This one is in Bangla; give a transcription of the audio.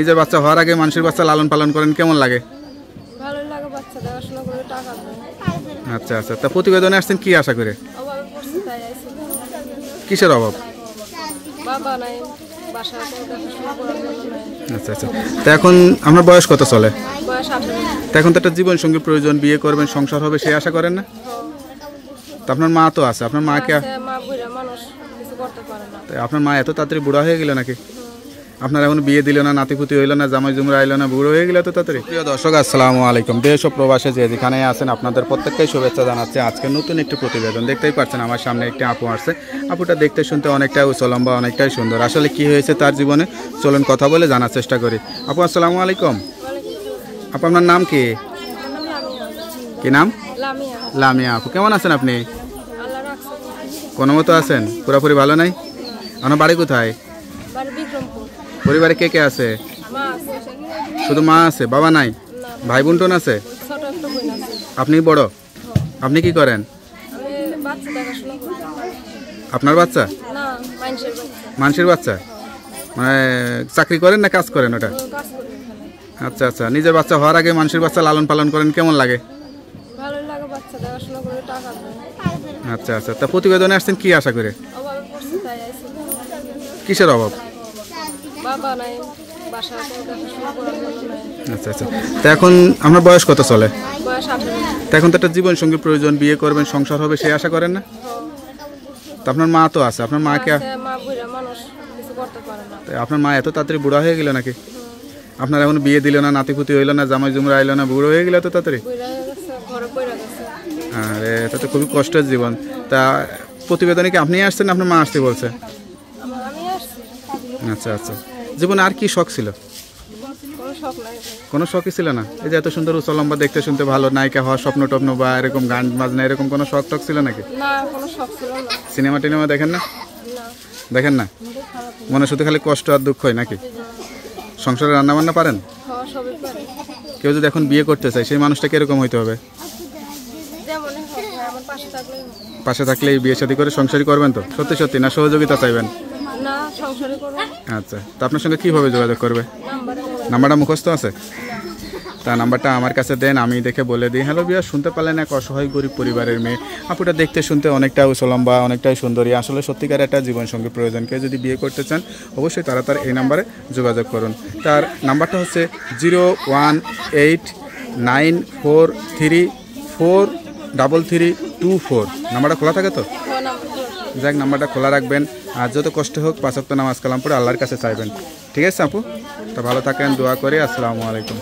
নিজের বাচ্চা হওয়ার আগে মানুষের বাচ্চা লালন পালন করেন কেমন লাগে আচ্ছা আচ্ছা তা প্রতিবেদনে আসছেন কি আশা করে কিসের অভাব আচ্ছা আচ্ছা তা এখন বয়স কত চলে তো একটা প্রয়োজন বিয়ে করবেন সংসার হবে সে আশা না তা আপনার মা তো আছে আপনার আপনার মা এত তাড়াতাড়ি বুড়া হয়ে গেল নাকি আপনার এখন বিয়ে দিল না নাতিপুতি হইল না জামাই জুমরা আইল না বুড়ো হয়ে গেল তো তাদের প্রিয় দর্শক আসসালামু আলাইকুম দেশ ও প্রবাসে যে যেখানে আছেন আপনাদের প্রত্যেককেই শুভেচ্ছা জানাচ্ছে আজকে নতুন একটি প্রতিবেদন দেখতেই পাচ্ছেন আমার সামনে একটি আপু আসছে আপুটা দেখতে শুনতে অনেকটাই উচলম্বা অনেকটাই সুন্দর আসলে কি হয়েছে তার জীবনে চলুন কথা বলে জানার চেষ্টা করি আপু আসসালামু আলাইকুম আপু আপনার নাম কি কি নাম লামিয়া আপু কেমন আছেন আপনি কোনো মতো আছেন পুরোপুরি ভালো নাই আপনার বাড়ি কোথায় পরিবারে কে কে আছে শুধু মা আছে বাবা নাই ভাই বোন আছে আপনি বড় আপনি কি করেন আপনার বাচ্চা মানুষের বাচ্চা মানে চাকরি করেন না কাজ করেন ওটা আচ্ছা আচ্ছা নিজের বাচ্চা হওয়ার আগে মানুষের বাচ্চা লালন পালন করেন কেমন লাগে আচ্ছা আচ্ছা তা প্রতিবেদনে আসছেন কি আশা করে কিসের অভাব আচ্ছা আচ্ছা তো এখন আপনার বয়স কত চলে তো এখন তো একটা জীবন সঙ্গী প্রয়োজন বিয়ে করবেন সংসার হবে সে আশা করেন না তো আপনার মা তো আছে আপনার মাকে আপনার মা এত তাড়াতাড়ি বুড়া হয়ে গেল নাকি আপনার এখন বিয়ে দিল না নাতি নাতিপুতি হইল না জামাই জুমরা আইল না বুড়ো হয়ে গেল তো তাড়াতাড়ি আরে এটা তো খুবই কষ্টের জীবন তা প্রতিবেদনে কি আপনি আসছেন আপনার মা আসতে বলছে আচ্ছা আচ্ছা জীবনে আর কি শখ ছিল কোনো শখই ছিল না এই যে এত সুন্দর উচ্চ লম্বা দেখতে শুনতে ভালো নায়িকা হওয়া স্বপ্ন টপ্ন বা এরকম গান বাজনা এরকম কোনো শখ টক ছিল নাকি সিনেমা টিনেমা দেখেন না দেখেন না মনে শুধু খালি কষ্ট আর দুঃখ হয় নাকি সংসারে রান্নাবান্না পারেন হ্যাঁ, কেউ যদি এখন বিয়ে করতে চায় সেই মানুষটা কিরকম হইতে হবে পাশে থাকলেই বিয়ে শাদী করে সংসারই করবেন তো সত্যি সত্যি না সহযোগিতা চাইবেন আচ্ছা তো আপনার সঙ্গে কীভাবে যোগাযোগ করবে নাম্বারটা মুখস্থ আছে তা নাম্বারটা আমার কাছে দেন আমি দেখে বলে দিই হ্যালো বিয়া শুনতে পারলেন এক অসহায় গরিব পরিবারের মেয়ে আপুটা দেখতে শুনতে অনেকটাই উসলম্বা অনেকটাই সুন্দরী আসলে সত্যিকার একটা জীবনসঙ্গী প্রয়োজন কেউ যদি বিয়ে করতে চান অবশ্যই তারা তার এই নাম্বারে যোগাযোগ করুন তার নাম্বারটা হচ্ছে zero one eight nine four three four double three two four নাম্বারটা খোলা থাকে তো যাক নাম্বারটা খোলা রাখবেন আর যত কষ্ট হোক পাঁচক্ত নামাজ কালাম পরে আল্লাহর কাছে চাইবেন ঠিক আছে আপু তো ভালো থাকেন দোয়া করে আসসালামু আলাইকুম